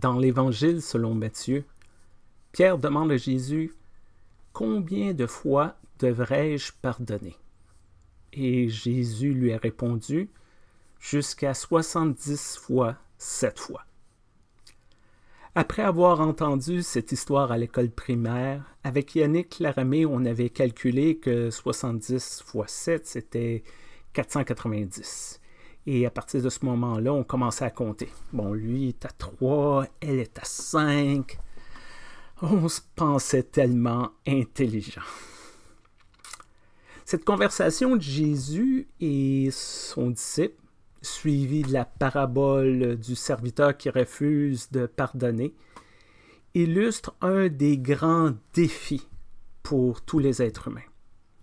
Dans l'Évangile selon Matthieu, Pierre demande à Jésus, Combien de fois devrais-je pardonner Et Jésus lui a répondu, Jusqu'à 70 fois, sept fois. Après avoir entendu cette histoire à l'école primaire, avec Yannick Laramé, on avait calculé que 70 fois 7, c'était 490. Et à partir de ce moment-là, on commençait à compter. Bon, lui est à 3, elle est à 5. On se pensait tellement intelligent. Cette conversation de Jésus et son disciple, suivie de la parabole du serviteur qui refuse de pardonner, illustre un des grands défis pour tous les êtres humains.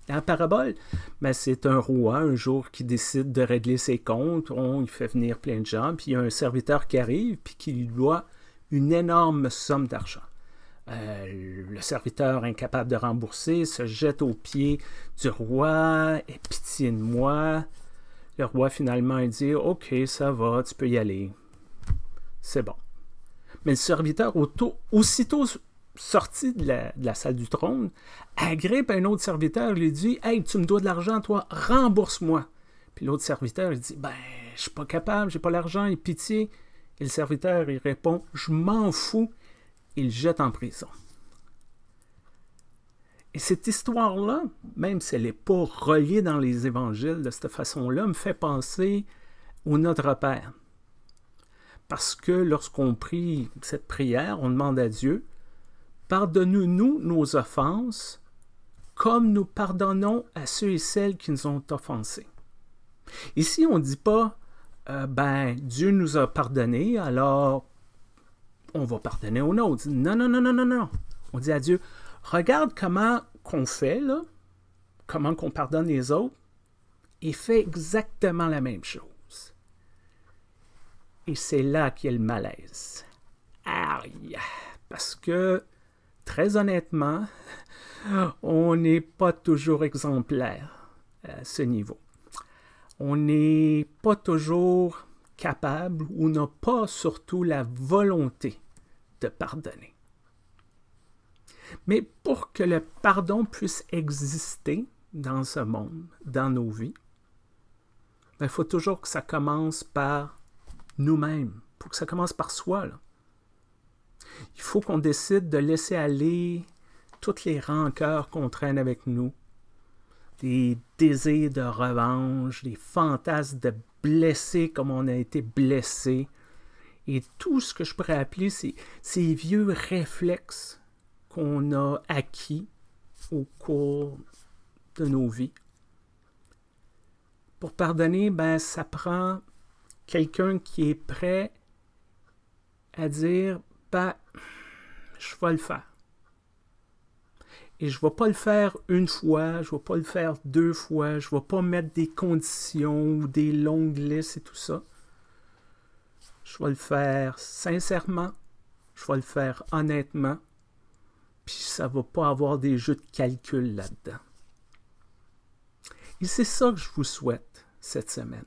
La parabole, c'est un roi un jour qui décide de régler ses comptes. On fait venir plein de gens, puis il y a un serviteur qui arrive, puis qui lui doit une énorme somme d'argent. Euh, le serviteur incapable de rembourser se jette aux pieds du roi, et pitié de moi. Le roi finalement dit Ok, ça va, tu peux y aller. C'est bon. Mais le serviteur aussitôt sorti de la, salle du trône, agrippe un autre serviteur, lui dit Hey, tu me dois de l'argent, toi, rembourse-moi. Puis l'autre serviteur, dit Ben, je suis pas capable, j'ai pas l'argent, et pitié. Et le serviteur, il répond Je m'en fous. Il jette en prison. Et cette histoire-là, même si elle n'est pas reliée dans les évangiles de cette façon-là, me fait penser au Notre Père. Parce que lorsqu'on prie cette prière, on demande à Dieu Pardonne-nous nos offenses, comme nous pardonnons à ceux et celles qui nous ont offensés. Ici, on ne dit pas, euh, ben, Dieu nous a pardonné, alors on va pardonner aux nôtres. Non, non, non, non, non, non. On dit à Dieu, regarde comment qu'on fait, là, comment qu'on pardonne les autres, et fait exactement la même chose. Et c'est là qu'il y a le malaise. Aïe! Parce que très honnêtement, on n'est pas toujours exemplaire à ce niveau. On n'est pas toujours capable ou n'a pas surtout la volonté de pardonner. Mais pour que le pardon puisse exister dans ce monde, dans nos vies, ben, il faut toujours que ça commence par nous-mêmes, pour que ça commence par soi. Là. Il faut qu'on décide de laisser aller toutes les rancœurs qu'on traîne avec nous, des désirs de revanche, des fantasmes de blesser comme on a été blessé, et tout ce que je pourrais appeler ces, ces vieux réflexes qu'on a acquis au cours de nos vies. Pour pardonner, ben, ça prend quelqu'un qui est prêt à dire je vais le faire. Et je ne vais pas le faire une fois, je ne vais pas le faire deux fois, je ne vais pas mettre des conditions ou des longues listes et tout ça. Je vais le faire sincèrement, je vais le faire honnêtement, puis ça va pas avoir des jeux de calcul là-dedans. Et c'est ça que je vous souhaite cette semaine.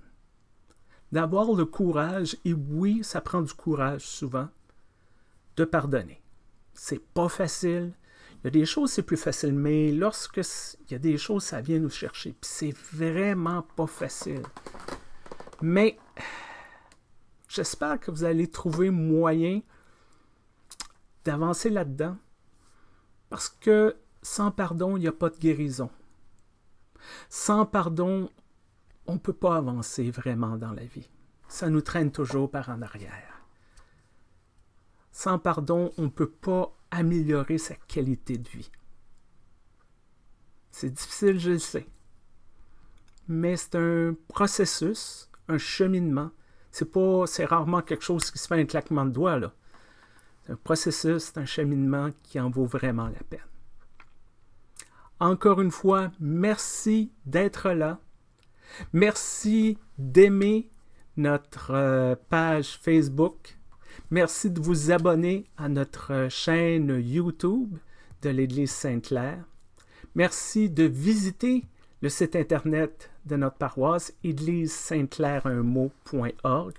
D'avoir le courage, et oui, ça prend du courage souvent, de pardonner. C'est pas facile. Il y a des choses, c'est plus facile, mais lorsque il y a des choses, ça vient nous chercher. c'est vraiment pas facile. Mais j'espère que vous allez trouver moyen d'avancer là-dedans. Parce que sans pardon, il n'y a pas de guérison. Sans pardon, on ne peut pas avancer vraiment dans la vie. Ça nous traîne toujours par en arrière. Sans pardon, on ne peut pas améliorer sa qualité de vie. C'est difficile, je le sais. Mais c'est un processus, un cheminement. C'est rarement quelque chose qui se fait un claquement de doigts, là. C'est un processus, c'est un cheminement qui en vaut vraiment la peine. Encore une fois, merci d'être là. Merci d'aimer notre euh, page Facebook. Merci de vous abonner à notre euh, chaîne YouTube de l'Église Sainte-Claire. Merci de visiter le site internet de notre paroisse, église sainte claire mot.org.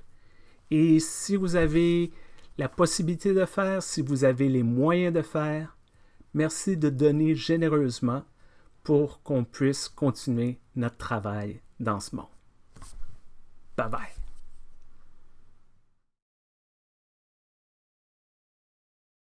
Et si vous avez la possibilité de faire, si vous avez les moyens de faire, merci de donner généreusement pour qu'on puisse continuer notre travail dans ce monde. Bye bye.